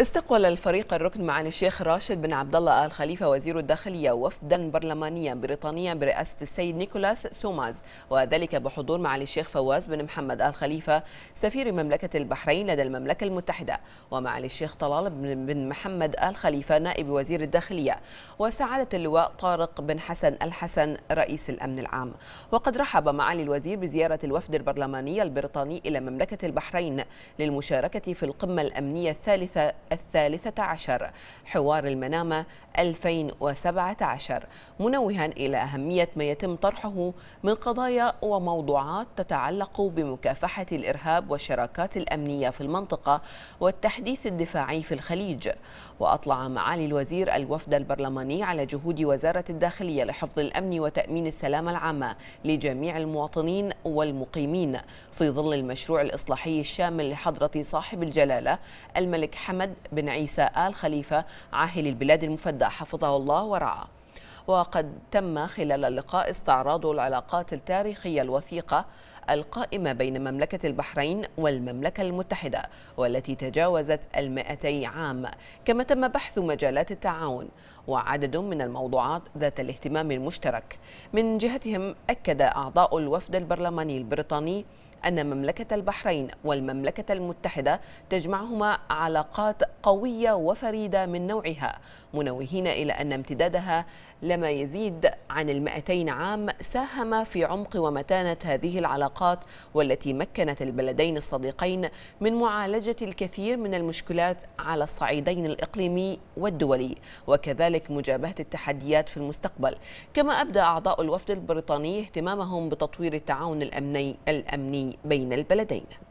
استقبل الفريق الركن معالي الشيخ راشد بن عبد الله ال خليفه وزير الداخليه وفدا برلمانيا بريطانيا برئاسه السيد نيكولاس سوماز وذلك بحضور معالي الشيخ فواز بن محمد ال خليفه سفير مملكه البحرين لدى المملكه المتحده ومعالي الشيخ طلال بن محمد ال خليفه نائب وزير الداخليه وسعاده اللواء طارق بن حسن الحسن رئيس الامن العام وقد رحب معالي الوزير بزياره الوفد البرلماني البريطاني الى مملكه البحرين للمشاركه في القمه الامنيه الثالثه الثالثة عشر حوار المنامة 2017 منوها إلى أهمية ما يتم طرحه من قضايا وموضوعات تتعلق بمكافحة الإرهاب والشراكات الأمنية في المنطقة والتحديث الدفاعي في الخليج وأطلع معالي الوزير الوفد البرلماني على جهود وزارة الداخلية لحفظ الأمن وتأمين السلامة العامة لجميع المواطنين والمقيمين في ظل المشروع الإصلاحي الشامل لحضرة صاحب الجلالة الملك حمد بن عيسى آل خليفة عاهل البلاد المفدى حفظه الله ورعاه وقد تم خلال اللقاء استعراض العلاقات التاريخية الوثيقة القائمة بين مملكة البحرين والمملكة المتحدة والتي تجاوزت المائتي عام كما تم بحث مجالات التعاون وعدد من الموضوعات ذات الاهتمام المشترك من جهتهم أكد أعضاء الوفد البرلماني البريطاني أن مملكة البحرين والمملكة المتحدة تجمعهما علاقات قوية وفريدة من نوعها منوهين إلى أن امتدادها لما يزيد عن المائتين عام ساهم في عمق ومتانة هذه العلاقات والتي مكنت البلدين الصديقين من معالجة الكثير من المشكلات على الصعيدين الإقليمي والدولي وكذلك مجابهة التحديات في المستقبل كما أبدى أعضاء الوفد البريطاني اهتمامهم بتطوير التعاون الأمني الأمني el Peleteina.